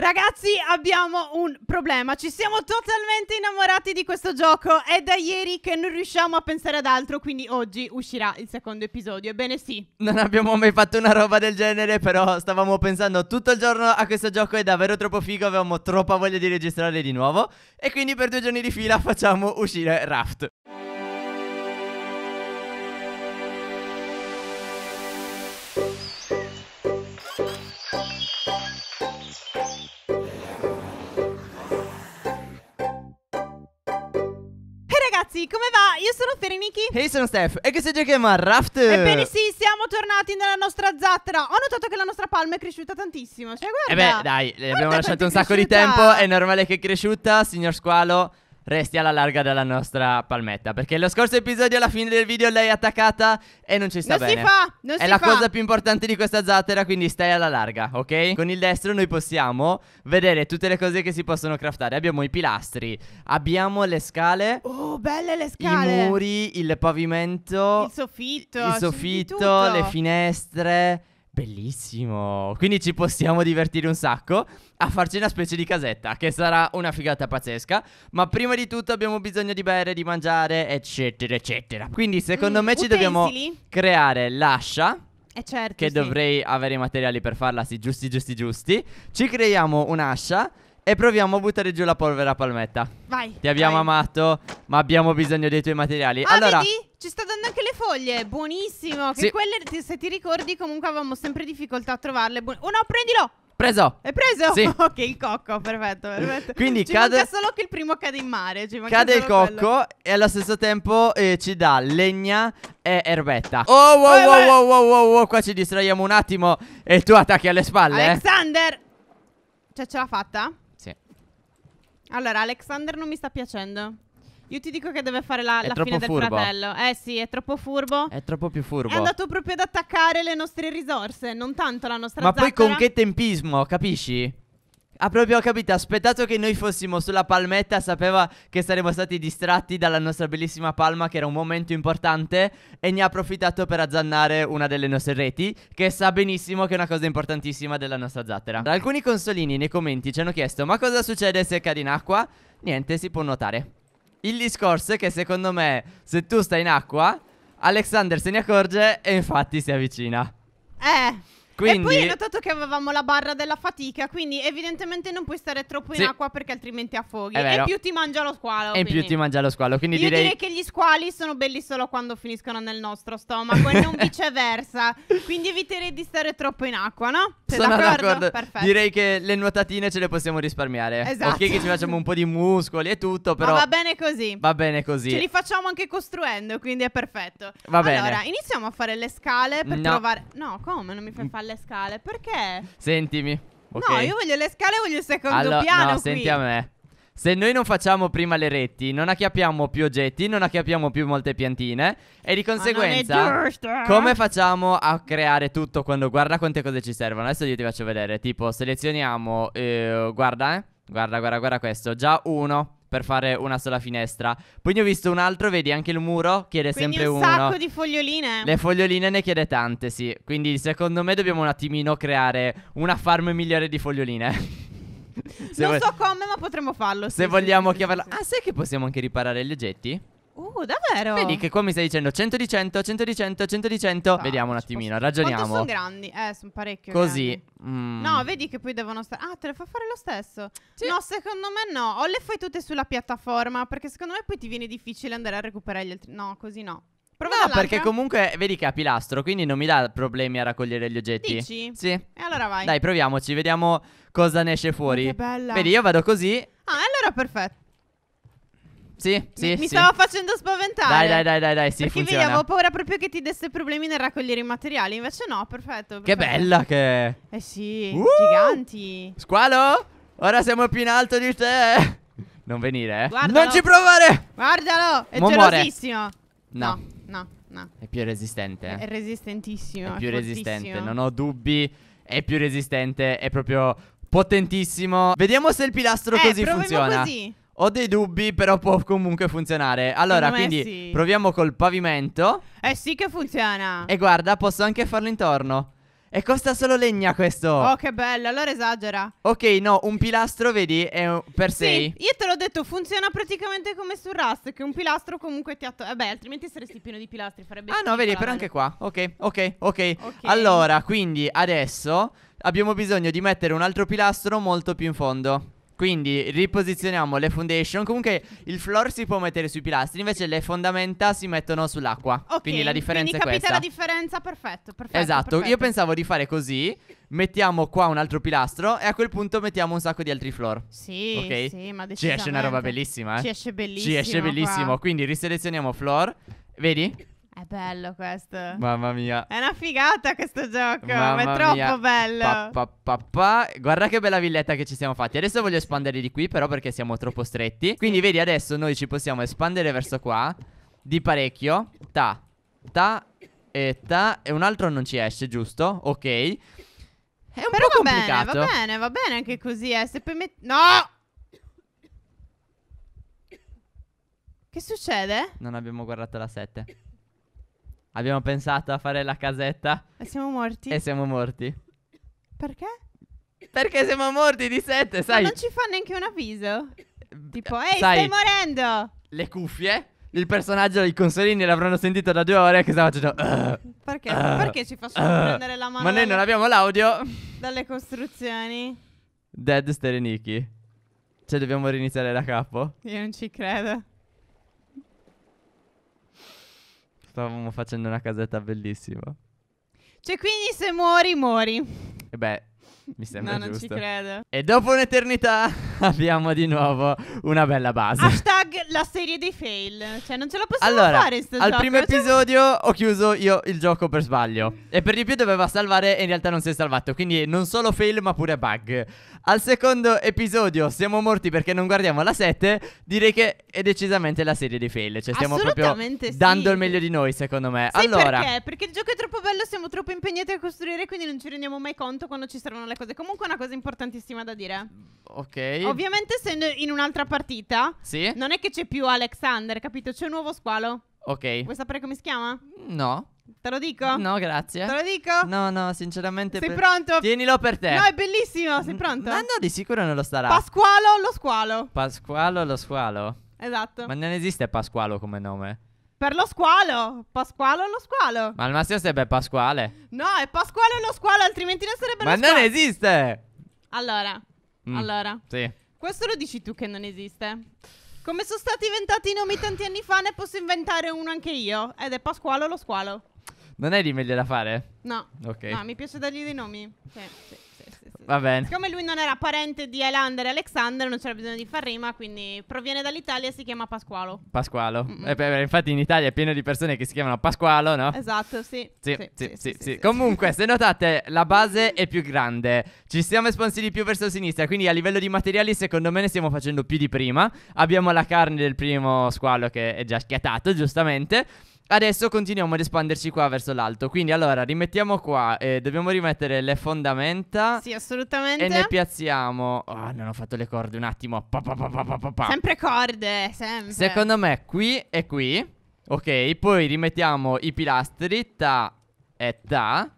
Ragazzi abbiamo un problema, ci siamo totalmente innamorati di questo gioco, è da ieri che non riusciamo a pensare ad altro, quindi oggi uscirà il secondo episodio, ebbene sì. Non abbiamo mai fatto una roba del genere, però stavamo pensando tutto il giorno a questo gioco, è davvero troppo figo, avevamo troppa voglia di registrare di nuovo e quindi per due giorni di fila facciamo uscire Raft. ragazzi, come va? Io sono Ferenichi. E io sono Steph. E che si a Raft. Ebbene sì, siamo tornati nella nostra zattera. Ho notato che la nostra palma è cresciuta tantissimo. Cioè, eh guarda. E beh, dai, le abbiamo lasciato un sacco di tempo. È normale che è cresciuta, signor Squalo resti alla larga della nostra palmetta. Perché lo scorso episodio, alla fine del video, lei è attaccata e non ci sta non bene. Non si fa! Non è si la cosa più importante di questa zattera, quindi stai alla larga, ok? Con il destro noi possiamo vedere tutte le cose che si possono craftare. Abbiamo i pilastri, abbiamo le scale. Oh, belle le scale! I muri, il pavimento. Il soffitto. Il soffitto, le finestre. Bellissimo. Quindi ci possiamo divertire un sacco a farci una specie di casetta, che sarà una figata pazzesca. Ma prima di tutto abbiamo bisogno di bere, di mangiare, eccetera, eccetera. Quindi secondo mm, me ci utensili. dobbiamo creare l'ascia. Eh certo, che sì. dovrei avere i materiali per farla, sì, giusti, giusti, giusti. Ci creiamo un'ascia e proviamo a buttare giù la polvere a palmetta. Vai. Ti abbiamo vai. amato, ma abbiamo bisogno dei tuoi materiali. Ah, allora, vedi? foglie, buonissimo. Che Sì. quelle, se ti ricordi, comunque avevamo sempre difficoltà a trovarle. Buone- Oh no, prendilo! Preso. È preso? Sì. ok, il cocco, perfetto, perfetto. Quindi ci cade- manca solo che il primo cade in mare. ci manca Cade il cocco quello. e allo stesso tempo eh, ci dà legna e erbetta. Oh, wow, oh, wow, beh. wow, wow, wow, wow, qua ci distraiamo un attimo e tu attacchi alle spalle. eh? Alexander! Cioè, ce l'ha fatta? Sì. Allora, Alexander non mi sta piacendo. Io ti dico che deve fare la, la fine del fratello. Eh sì, è troppo furbo. È troppo più furbo. È andato proprio ad attaccare le nostre risorse, non tanto la nostra zattera. Ma zattera. poi con che tempismo, capisci? Ah, ha proprio capito, aspettato che noi fossimo sulla palmetta, sapeva che saremmo stati distratti dalla nostra bellissima palma, che era un momento importante, e ne ha approfittato per azzannare una delle nostre reti, che sa benissimo che è una cosa importantissima della nostra zattera. Alcuni consolini nei commenti ci hanno chiesto, ma cosa succede se cade in acqua? Niente, si può nuotare. Il discorso è che secondo me se tu stai in acqua, Alexander se ne accorge e infatti si avvicina. Eh. Quindi... E poi hai notato che avevamo la barra della fatica, quindi evidentemente non puoi stare troppo in sì. acqua perché altrimenti affoghi. E più ti mangia lo squalo. E in più ti mangia lo squalo. Quindi Io direi... direi che gli squali sono belli solo quando finiscono nel nostro stomaco e non viceversa. Quindi eviterei di stare troppo in acqua, no? Sei sono d'accordo? d'accordo. Perfetto. Direi che le nuotatine ce le possiamo risparmiare. Esatto. Ok, che ci facciamo un po' di muscoli e tutto, però... Ma va bene così. Va bene così. Ce li facciamo anche costruendo, quindi è perfetto. Va bene. Allora, iniziamo a fare le scale per no. trovare... No, come? Non mi fai mm. fare le scale? le scale? Perché? Sentimi. Okay. No, io voglio le scale, voglio il secondo allora, piano. No, qui. senti a me. Se noi non facciamo prima le reti, non acchiappiamo più oggetti, non acchiappiamo più molte piantine. E di conseguenza, come facciamo a creare tutto quando guarda quante cose ci servono? Adesso io ti faccio vedere. Tipo, selezioniamo. Eh, guarda, eh. Guarda, guarda, guarda questo. Già uno per fare una sola finestra. Poi ne ho visto un altro, vedi, anche il muro chiede Quindi sempre un uno. un sacco di foglioline. Le foglioline ne chiede tante, sì. Quindi secondo me dobbiamo un attimino creare una farm migliore di foglioline. non vuoi... so come, ma potremmo farlo. Sì, Se sì, vogliamo sì, chiamarla. Ah, sai che possiamo anche riparare gli oggetti? Uh, davvero? Vedi che qua mi stai dicendo 100 di 100, 100 di 100, 100 di 100. Ah, Vediamo un attimino, posso... ragioniamo. Quanto sono grandi? Eh, sono parecchio. Così. Mm. No, vedi che poi devono stare. Ah, te le fa fare lo stesso? Sì. No, secondo me no. O le fai tutte sulla piattaforma. Perché secondo me poi ti viene difficile andare a recuperare gli altri. No, così no. Prova no, perché comunque vedi che ha pilastro, quindi non mi dà problemi a raccogliere gli oggetti. Dici? Sì. E allora vai. Dai, proviamoci, vediamo cosa ne esce fuori. Oh, che bella. Vedi, io vado così. Ah, allora perfetto. Sì, sì. Mi, sì. stava facendo spaventare. Dai, dai, dai, dai, dai sì, Perché funziona. vedi, avevo paura proprio che ti desse problemi nel raccogliere i materiali. Invece no, perfetto. perfetto. Che bella che è. Eh sì, uh! giganti. Squalo, ora siamo più in alto di te. Non venire, eh. Guardalo. Non ci provare. Guardalo, è Mo gelosissimo. No. no, no, no. È più resistente. Eh. È resistentissimo. È più è resistente, non ho dubbi. È più resistente, è proprio potentissimo. Vediamo se il pilastro eh, così funziona. Così. Ho dei dubbi, però può comunque funzionare. Allora, quindi sì. proviamo col pavimento. Eh sì che funziona. E guarda, posso anche farlo intorno. E costa solo legna questo. Oh, che bello, allora esagera. Ok, no, un pilastro, vedi, è un- per Sì, io te l'ho detto, funziona praticamente come su Rust, che un pilastro comunque ti attacca. Vabbè, eh altrimenti saresti pieno di pilastri, farebbe Ah no, vedi, però anche qua. Ok, ok, ok. Ok. Allora, quindi adesso abbiamo bisogno di mettere un altro pilastro molto più in fondo. Quindi riposizioniamo le foundation. Comunque il floor si può mettere sui pilastri, invece le fondamenta si mettono sull'acqua. Ok. Quindi la differenza quindi è questa. capite la differenza, perfetto, perfetto. Esatto, perfetto. io pensavo di fare così. Mettiamo qua un altro pilastro e a quel punto mettiamo un sacco di altri floor. Sì, okay? sì, ma Ci esce una roba bellissima, eh. Ci esce bellissimo. Ci esce bellissimo. Qua. Quindi riselezioniamo floor. Vedi? È bello questo. Mamma mia. È una figata questo gioco, Mamma ma è troppo mia. bello. Pa, pa, pa, pa, Guarda che bella villetta che ci siamo fatti. Adesso voglio espandere di qui però perché siamo troppo stretti. Quindi vedi adesso noi ci possiamo espandere verso qua. Di parecchio. Ta, ta e ta. E un altro non ci esce, giusto? Ok. È un Però po' va complicato. Bene, va bene, va bene anche così. Eh. Se poi met... No! Che succede? Non abbiamo guardato la 7. Abbiamo pensato a fare la casetta. E siamo morti. E siamo morti. Perché? Perché siamo morti di sette, sai? Ma non ci fa neanche un avviso. Ehm, tipo, ehi, stai morendo. Le cuffie. Il personaggio, i consolini l'avranno sentito da due ore che stava facendo. Uh, perché? Uh, perché ci fa solo uh, prendere la mano? Ma noi non abbiamo l'audio. Dalle costruzioni. Dead Stereniki. Cioè, dobbiamo riniziare da capo. Io non ci credo. Stavamo facendo una casetta bellissima. Cioè, quindi se muori, muori. E beh, mi sembra no, giusto. No, non ci credo. E dopo un'eternità abbiamo di nuovo una bella base. Hashtag la serie dei fail. Cioè, non ce la possiamo allora, fare. Sto al gioco. primo cioè, episodio ho chiuso io il gioco per sbaglio. E per di più doveva salvare e in realtà non si è salvato. Quindi non solo fail, ma pure bug. Al secondo episodio siamo morti perché non guardiamo la 7. Direi che è decisamente la serie dei fail. Cioè, stiamo proprio sì. dando il meglio di noi, secondo me. Sai allora, perché? Perché il gioco è troppo bello, siamo troppo impegnati a costruire, quindi non ci rendiamo mai conto quando ci servono le cose. Comunque, una cosa importantissima da dire. Ok. Ovviamente, essendo in un'altra partita, sì? non è che c'è più Alexander, capito? C'è un nuovo squalo. Ok. Vuoi sapere come si chiama? No. Te lo dico? No, grazie. Te lo dico? No, no, sinceramente. Sei per... pronto? Tienilo per te. No, è bellissimo. Sei pronto? Ma no, di sicuro non lo starà. Pasqualo lo squalo. Pasqualo lo squalo. Esatto. Ma non esiste Pasqualo come nome. Per lo squalo. Pasqualo lo squalo. Ma al massimo sarebbe Pasquale. No, è Pasquale lo squalo, altrimenti non sarebbe Ma lo squalo. Ma non esiste. Allora. Mm, allora, sì. questo lo dici tu che non esiste. Come sono stati inventati i nomi tanti anni fa, ne posso inventare uno anche io. Ed è Pasqualo lo squalo. Non è di meglio da fare? No. Ok. No, mi piace dargli dei nomi. Sì, sì. Va bene. Siccome lui non era parente di Highlander e Alexander, non c'era bisogno di far rima, quindi proviene dall'Italia e si chiama Pasqualo. Pasqualo. Mm-hmm. Eh, infatti in Italia è pieno di persone che si chiamano Pasqualo, no? Esatto, sì. Sì, sì, sì. sì, sì, sì Comunque, se notate, la base è più grande. Ci siamo stiamo di più verso sinistra, quindi a livello di materiali secondo me ne stiamo facendo più di prima. Abbiamo la carne del primo squalo che è già schiattato, giustamente. Adesso continuiamo ad espanderci qua verso l'alto. Quindi allora rimettiamo qua. Eh, dobbiamo rimettere le fondamenta. Sì, assolutamente. E ne piazziamo. Oh, non ho fatto le corde un attimo. Pa, pa, pa, sempre corde, sempre. Secondo me qui e qui. Ok, poi rimettiamo i pilastri. Ta è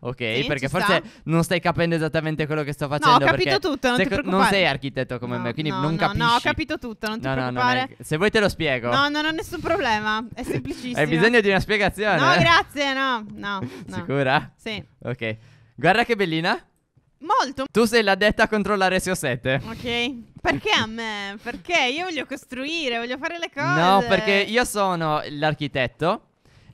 ok? Sì, perché forse sta. non stai capendo esattamente quello che sto facendo. No, ho capito tutto, non ti preoccupare. Non sei architetto come no, me, quindi no, non no, capisci. No, ho capito tutto, non ti no, preoccupare. No, è... Se vuoi te lo spiego. No, non ho nessun problema, è semplicissimo. Hai bisogno di una spiegazione? No, grazie, no, no. Sicura? Sì. Ok. Guarda che bellina. Molto. Tu sei l'addetta a controllare se 7. Ok. Perché a me? Perché io voglio costruire, voglio fare le cose. No, perché io sono l'architetto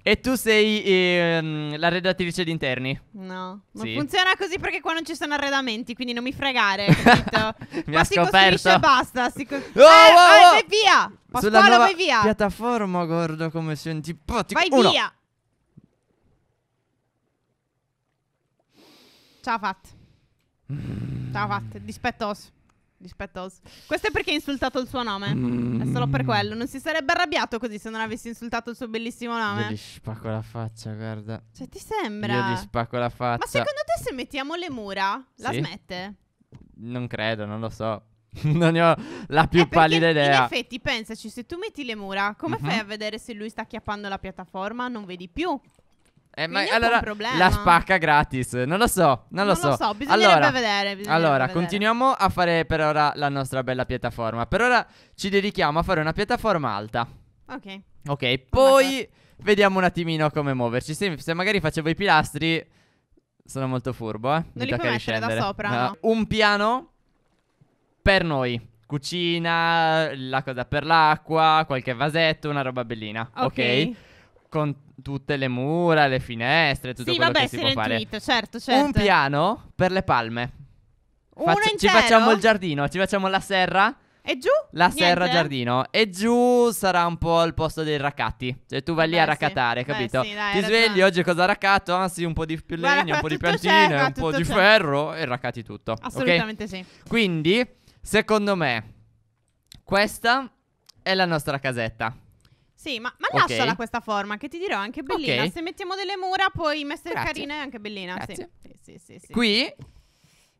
e tu sei ehm, la di interni? No, ma Sì. funziona così perché qua non ci sono arredamenti, quindi non mi fregare, capito? Mi ha Ma si costruisce scoperto. e basta, co- Oh, eh, oh, oh. vai via! Sulla Pasquale, nuova vai via! piattaforma, guarda come senti... antipatico. Vai Uno. via! Ciao Fat. Ciao Fat, dispettoso rispetto Questo è perché ha insultato il suo nome. Mm. È solo per mm. quello. Non si sarebbe arrabbiato così se non avessi insultato il suo bellissimo nome. Io gli spacco la faccia, guarda. Cioè, ti sembra? Io gli spacco la faccia. Ma secondo te se mettiamo le mura, sì? la smette? Non credo, non lo so. non ne ho la più eh, pallida idea. In effetti, pensaci, se tu metti le mura, come mm-hmm. fai mhm. a vedere se lui sta acchiappando la piattaforma? Non vedi più. Eh, ma Quindi allora la spacca gratis. Non lo so, non, non lo so. Lo so allora, vedere. allora, vedere. continuiamo a fare per ora la nostra bella piattaforma. Per ora ci dedichiamo a fare una piattaforma alta. Ok. Ok, poi oh vediamo un attimino come muoverci. Se, se, magari facevo i pilastri, sono molto furbo, eh. Non Mi li puoi mettere da sopra. No. No. Un piano per noi. Cucina, la cosa per l'acqua, qualche vasetto, una roba bellina. Ok. okay con tutte le mura, le finestre, tutto sì, quello vabbè, che si può fare. Tweet, certo, certo. Un certo. piano per le palme. Faccio, ci facciamo il giardino, ci facciamo la serra. E giù? La Niente. serra giardino. E giù sarà un po' il posto dei raccatti. Cioè, tu vai Beh, lì a raccatare, sì. capito? Beh, sì, dai, Ti ragione. svegli oggi cosa raccatto? Ah, sì, un po' di più legna, un po' di piantine, certo, un po' di c'è. Certo. ferro e raccati tutto. Assolutamente okay? sì. Quindi, secondo me, questa è la nostra casetta. Sì, ma, ma okay. lasciala questa forma, che ti dirò, è anche bellina. Okay. Se mettiamo delle mura, puoi mettere Grazie. carine è anche bellina. Sì. Sì, sì, sì. Qui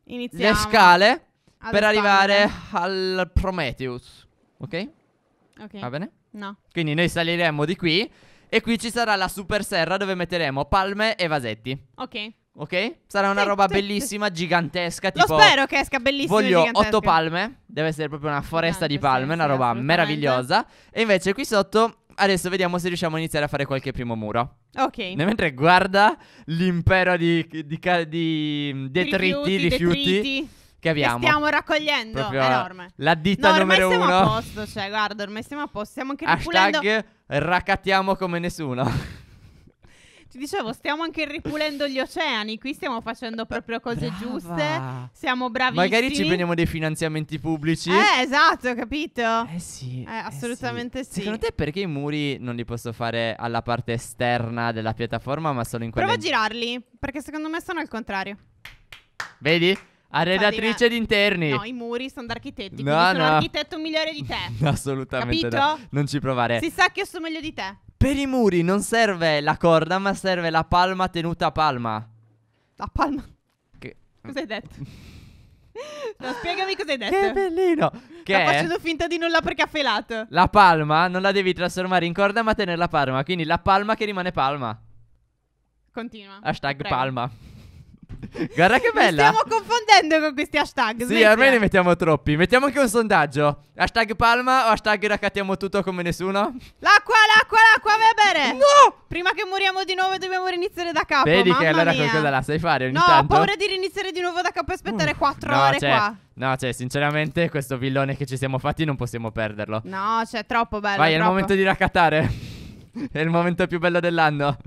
Iniziamo le scale per arrivare al Prometheus. Ok? Ok. Va bene? No. Quindi noi saliremo di qui e qui ci sarà la super serra dove metteremo palme e vasetti. Ok. Ok? Sarà una roba bellissima, gigantesca. Tipo, Lo spero che esca bellissima. Voglio otto palme. Deve essere proprio una foresta Tante, di palme, una roba meravigliosa. E invece qui sotto adesso vediamo se riusciamo a iniziare a fare qualche primo muro. Ok. Nel mentre guarda l'impero di, di, di, mm, di detriti, rifiuti, Di che abbiamo. Che stiamo raccogliendo Proprio enorme. La ditta no, numero uno. ormai siamo a posto, cioè guarda, ormai siamo a posto, stiamo anche Hashtag ripulendo... raccattiamo come nessuno. Ti dicevo, stiamo anche ripulendo gli oceani. Qui stiamo facendo proprio cose Brava. giuste. Siamo bravissimi. Magari ci prendiamo dei finanziamenti pubblici. Eh, esatto, capito? Eh sì. Eh, assolutamente eh sì. sì. Secondo te perché i muri non li posso fare alla parte esterna della piattaforma, ma solo in quella? Prova a girarli, perché secondo me sono al contrario. Vedi? Arredatrice di interni. No, i muri sono d'architetti. No, no. sono architetto migliore di te. Assolutamente. Capito? No. Non ci provare. Si sa che io sono meglio di te. Per i muri non serve la corda, ma serve la palma tenuta a palma. La palma? Che... Cosa hai detto? no, spiegami cosa hai detto. Che bellino. Che Sto facendo finta di nulla perché ha felato. La palma non la devi trasformare in corda, ma tenerla a palma. Quindi la palma che rimane palma. Continua. Hashtag Prego. palma. Guarda che bella. Mi stiamo confondendo con questi hashtag. Sì, smettila. ormai ne mettiamo troppi. Mettiamo anche un sondaggio. Hashtag Palma o hashtag raccattiamo tutto come nessuno? L'acqua, l'acqua, l'acqua, bevere. No! Prima che moriamo di nuovo dobbiamo riniziare da capo. Vedi che allora mia. qualcosa la sai fare ogni no, tanto. ho paura di riniziare di nuovo da capo e aspettare uh, 4 no, ore cioè, qua. No, cioè, sinceramente, questo villone che ci siamo fatti non possiamo perderlo. No, cioè, troppo bello. Vai, è, è il momento di raccattare. è il momento più bello dell'anno.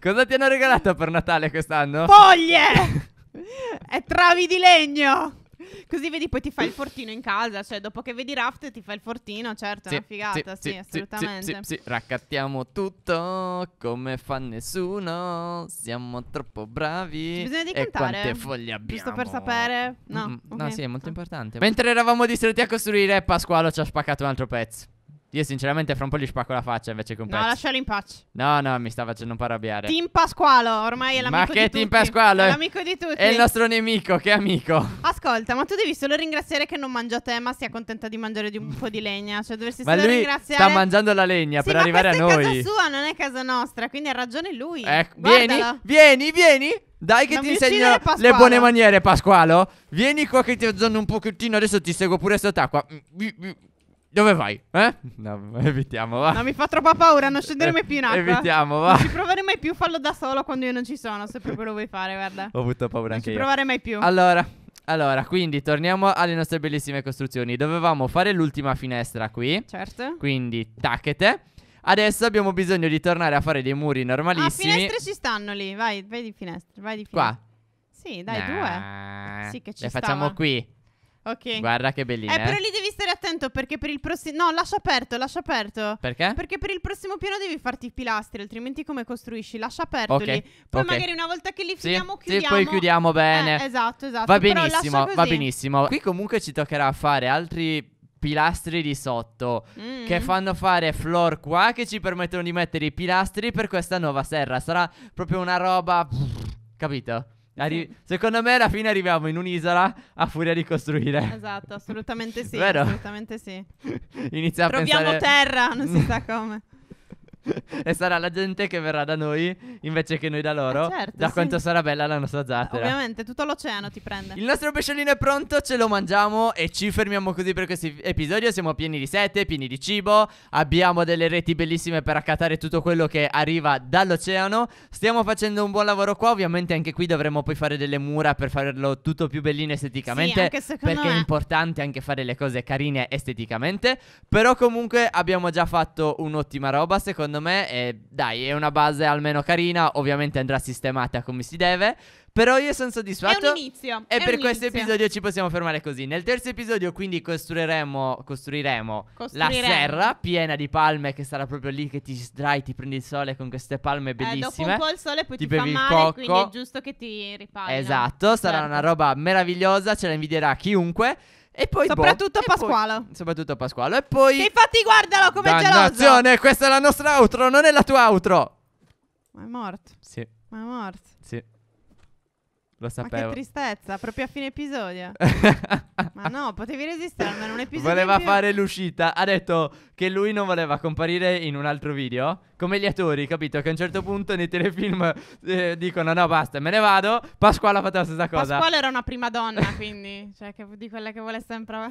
Cosa ti hanno regalato per Natale quest'anno? Foglie! E travi di legno! Così vedi, poi ti fai il fortino in casa. Cioè, dopo che vedi Raft, ti fai il fortino. Certo, sì, è una figata. Sì, sì, sì assolutamente. Sì, raccattiamo tutto come fa nessuno. Siamo troppo bravi. Ci bisogna di e cantare. Quante foglie abbiamo? Giusto per sapere. No, mm, okay. no sì, è molto ah. importante. Mentre eravamo distratti a costruire, Pasqualo ci ha spaccato un altro pezzo. Io sinceramente fra un po' gli spacco la faccia invece che un pezzo. No, lascialo in pace. No No, mi sta facendo un po' arrabbiare. Tim Pasqualo, ormai è l'amico ma di tutti. Ma che Tim Pasqualo? È l'amico di tutti. È il nostro nemico, che amico. Ascolta, ma tu devi solo ringraziare che non mangia te, ma sia contenta di mangiare di un po' di legna. Cioè, dovresti ma solo lui ringraziare. sta mangiando la legna sì, per arrivare a noi. ma è casa sua, non è casa nostra, quindi ha ragione lui. Ecco, Guardalo. vieni, vieni, vieni. Dai che non ti insegno le buone maniere, Pasqualo. Vieni qua che ti azzonno un pochettino, adesso ti seguo pure sott'acqua. Mm, mm, mm. Dove vai? Eh? No, evitiamo, va. No, mi fa troppa paura, non scendere eh, mai più in acqua. Evitiamo, va. Non ci provare mai più, fallo da solo quando io non ci sono, se proprio lo vuoi fare, guarda. Ho avuto paura non anche io. Non ci provare mai più. Allora, allora, quindi torniamo alle nostre bellissime costruzioni. Dovevamo fare l'ultima finestra qui. Certo. Quindi, tacchete. Adesso abbiamo bisogno di tornare a fare dei muri ah, normalissimi. Ah, finestre ci stanno lì. Vai, vai di finestra, vai di finestre. Qua. Sì, dai, nah. due. Sì, che ci stanno. Le facciamo qui. Ok. Guarda che bellina. Eh, però eh. lì devi stare attento perché per il prossimo... No, lascia aperto, lascia aperto. Perché? Perché per il prossimo piano devi farti i pilastri, altrimenti come costruisci? Lascia aperto okay. lì. Poi okay. magari una volta che li finiamo, sì, chiudiamo. Sì, poi chiudiamo bene. Eh, esatto, esatto. Va benissimo, va benissimo. Qui comunque ci toccherà fare altri pilastri di sotto mm. che fanno fare floor qua che ci permettono di mettere i pilastri per questa nuova serra sarà proprio una roba capito Arri- secondo me alla fine arriviamo in un'isola a furia di costruire. Esatto, assolutamente sì. Vero? Assolutamente sì. Iniziamo a Troviamo pensare... terra, non si sa come. e sarà la gente che verrà da noi invece che noi da loro. Eh certo, da sì. quanto sarà bella la nostra zattera. Ovviamente, tutto l'oceano ti prende. Il nostro pesciolino è pronto, ce lo mangiamo e ci fermiamo così per questo episodio. Siamo pieni di sete, pieni di cibo. Abbiamo delle reti bellissime per accattare tutto quello che arriva dall'oceano. Stiamo facendo un buon lavoro qua. Ovviamente, anche qui dovremo poi fare delle mura per farlo tutto più bellino esteticamente. Sì, perché me... è importante anche fare le cose carine esteticamente. Però, comunque, abbiamo già fatto un'ottima roba. Secondo secondo me è, dai, è una base almeno carina, ovviamente andrà sistemata come si deve, però io sono soddisfatto. È un inizio. E per questo episodio ci possiamo fermare così. Nel terzo episodio, quindi, costruiremo, costruiremo, costruiremo, la serra piena di palme che sarà proprio lì che ti sdrai, ti prendi il sole con queste palme bellissime. Eh, dopo un po' il sole poi ti, ti fa male, cocco. quindi è giusto che ti ripari. Esatto, sarà certo. una roba meravigliosa, ce la invidierà chiunque. E poi boh, soprattutto boh, a Poi, soprattutto Pasquale. E poi. Che infatti, guardalo come Dannazione, geloso. questa è la nostra outro, non è la tua outro. Ma è morto. Sì. Ma è morto. Sì. Lo sapevo. Ma che tristezza, proprio a fine episodio. ma no, potevi resistere almeno un episodio. Voleva fare l'uscita. Ha detto che lui non voleva comparire in un altro video. Come gli attori, capito? Che a un certo punto nei telefilm eh, dicono no, basta, me ne vado. Pasquale ha fatto la stessa cosa. Pasquale era una prima donna, quindi, cioè, che, di quella che vuole sempre.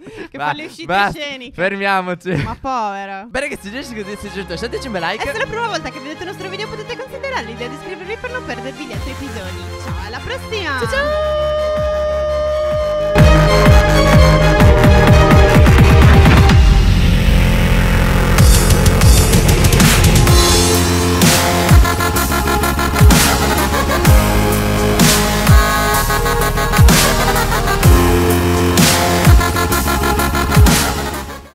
che va, fa le uscite va, sceniche. Fermiamoci. Ma povero. Bene che se già ci siete certo, lasciateci un bel like. È la prima volta che vedete il nostro video, potete considerare all'idea di iscrivervi per non perdervi gli altri episodi. Ciao, alla prossima! ciao! ciao!